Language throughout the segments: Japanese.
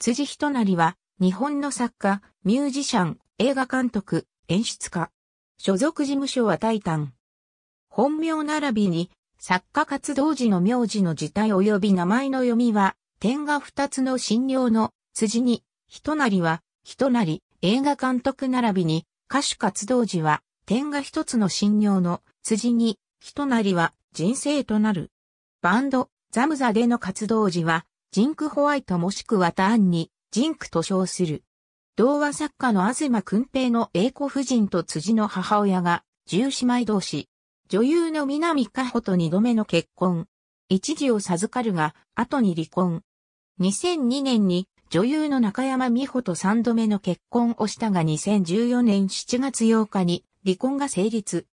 辻人成は、日本の作家、ミュージシャン、映画監督、演出家。所属事務所はタイタン。本名並びに、作家活動時の名字の字体及び名前の読みは、点が二つの診療の辻に、人成は、人成、映画監督並びに、歌手活動時は、点が一つの診療の辻に、人成は、人生となる。バンド、ザムザでの活動時は、ジンクホワイトもしくはターンに、ジンクと称する。童話作家の東くん平の英子夫人と辻の母親が、十姉妹同士。女優の南加穂と二度目の結婚。一時を授かるが、後に離婚。2002年に女優の中山美穂と三度目の結婚をしたが2014年7月8日に離婚が成立。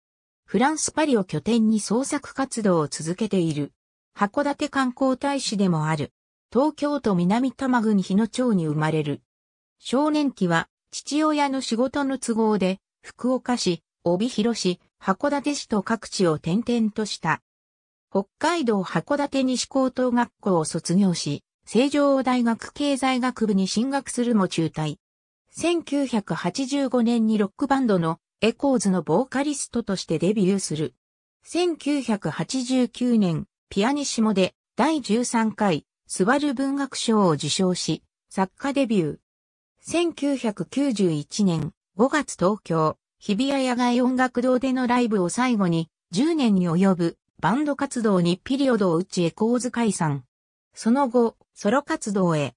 フランスパリを拠点に創作活動を続けている。函館観光大使でもある。東京都南多摩郡日野町に生まれる。少年期は、父親の仕事の都合で、福岡市、帯広市、函館市と各地を転々とした。北海道函館西高等学校を卒業し、成城大学経済学部に進学するも中退。1985年にロックバンドのエコーズのボーカリストとしてデビューする。1989年、ピアニシモで第13回スバル文学賞を受賞し、作家デビュー。1991年5月東京、日比谷野外音楽堂でのライブを最後に、10年に及ぶバンド活動にピリオドを打ちエコーズ解散。その後、ソロ活動へ。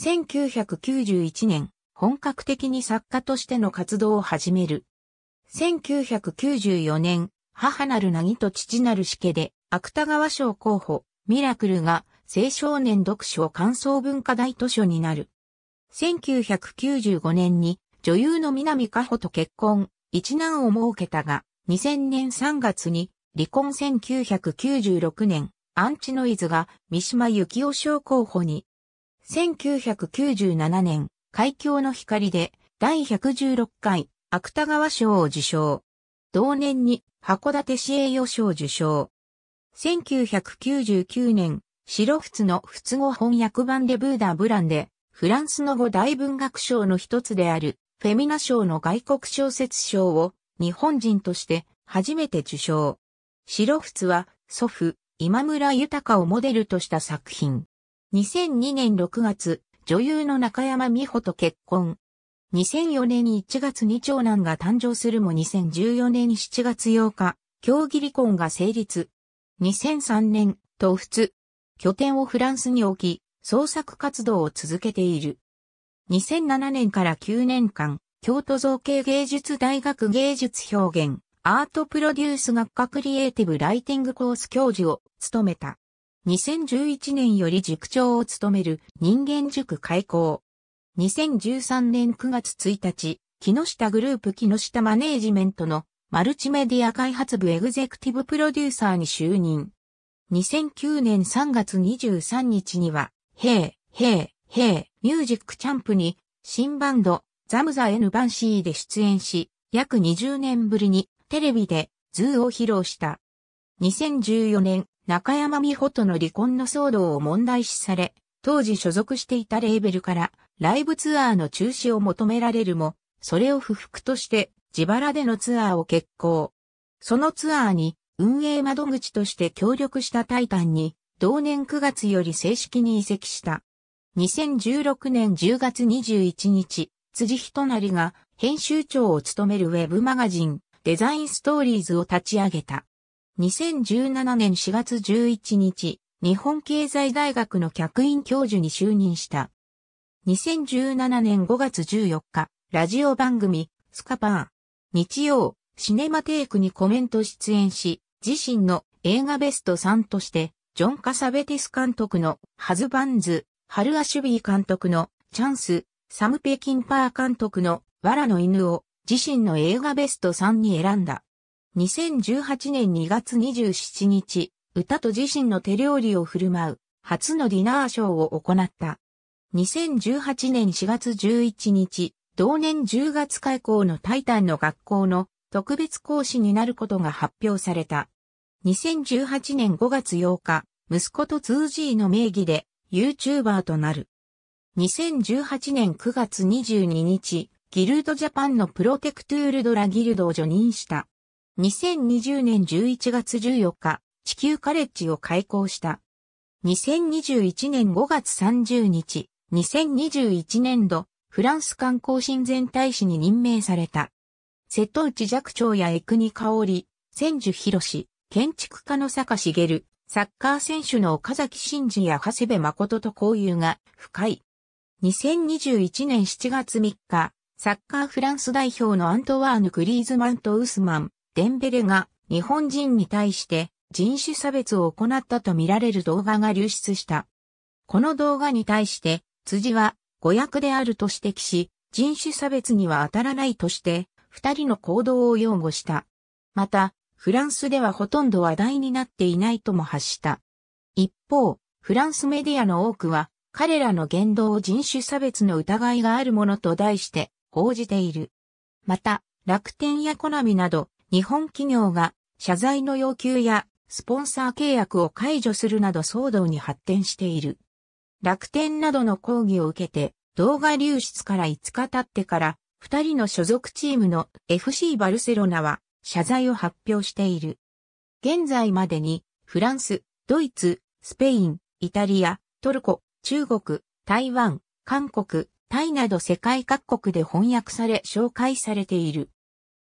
1991年、本格的に作家としての活動を始める。1994年、母なるなぎと父なるしけで、芥川賞候補、ミラクルが青少年読書感想文化大図書になる。1995年に女優の南加穂と結婚、一男を設けたが、2000年3月に離婚1996年、アンチノイズが三島由紀夫賞候補に。1997年、海峡の光で第116回芥川賞を受賞。同年に函館市栄誉賞受賞。1999年、白仏の仏語翻訳版でブーダ・ブランで、フランスの語大文学賞の一つである、フェミナ賞の外国小説賞を、日本人として、初めて受賞。白仏は、祖父、今村豊をモデルとした作品。2002年6月、女優の中山美穂と結婚。2004年1月に長男が誕生するも2014年7月8日、競技離婚が成立。2003年、東仏、拠点をフランスに置き、創作活動を続けている。2007年から9年間、京都造形芸術大学芸術表現、アートプロデュース学科クリエイティブライティングコース教授を務めた。2011年より塾長を務める人間塾開校。2013年9月1日、木下グループ木下マネージメントのマルチメディア開発部エグゼクティブプロデューサーに就任。2009年3月23日には、ヘイ、ヘイ、ヘイ、ミュージックチャンプに、新バンド、ザムザ・エヌ・バンシーで出演し、約20年ぶりにテレビでズーを披露した。2014年、中山美穂との離婚の騒動を問題視され、当時所属していたレーベルからライブツアーの中止を求められるも、それを不服として自腹でのツアーを決行。そのツアーに運営窓口として協力したタイタンに、同年9月より正式に移籍した。2016年10月21日、辻人成が編集長を務めるウェブマガジン、デザインストーリーズを立ち上げた。2017年4月11日、日本経済大学の客員教授に就任した。2017年5月14日、ラジオ番組、スカパー、日曜、シネマテイクにコメント出演し、自身の映画ベスト3として、ジョン・カサベティス監督のハズバンズ、ハル・アシュビー監督のチャンス、サム・ペキンパー監督のわらの犬を自身の映画ベスト3に選んだ。2018年2月27日、歌と自身の手料理を振る舞う初のディナーショーを行った。2018年4月11日、同年10月開校のタイタンの学校の特別講師になることが発表された。2018年5月8日、息子と 2G の名義で YouTuber となる。2018年9月22日、ギルドジャパンのプロテクトゥールドラギルドを除任した。2020年11月14日、地球カレッジを開校した。2021年5月30日、2021年度、フランス観光親善大使に任命された。瀬戸内寂聴や江国香織、千住博士、建築家の坂茂、サッカー選手の岡崎真嗣や長谷部誠と交友が深い。2021年7月3日、サッカーフランス代表のアントワーヌ・グリーズマンとウスマン、デンベレが日本人に対して人種差別を行ったとみられる動画が流出した。この動画に対して辻は誤訳であると指摘し、人種差別には当たらないとして二人の行動を擁護した。また、フランスではほとんど話題になっていないとも発した。一方、フランスメディアの多くは、彼らの言動を人種差別の疑いがあるものと題して報じている。また、楽天やコナミなど、日本企業が謝罪の要求やスポンサー契約を解除するなど騒動に発展している。楽天などの抗議を受けて、動画流出から5日経ってから二人の所属チームの FC バルセロナは謝罪を発表している。現在までにフランス、ドイツ、スペイン、イタリア、トルコ、中国、台湾、韓国、タイなど世界各国で翻訳され紹介されている。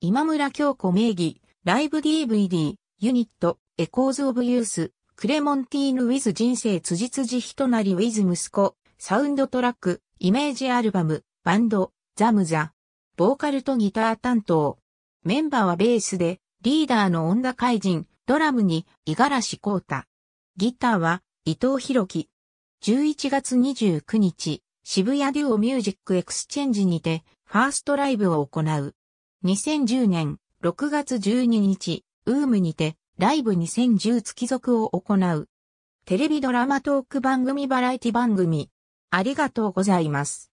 今村京子名義、ライブ DVD、ユニット、エコーズ・オブ・ユース、クレモンティーヌ・ウィズ人生辻辻人なりウィズ息子、サウンドトラック、イメージアルバム、バンド、ザムザ、ボーカルとギター担当。メンバーはベースで、リーダーの女怪人、ドラムに、五十嵐光太。ギターは、伊藤博樹。11月29日、渋谷デュオミュージックエクスチェンジにて、ファーストライブを行う。2010年6月12日、ウームにて、ライブ2010月続を行う。テレビドラマトーク番組バラエティ番組。ありがとうございます。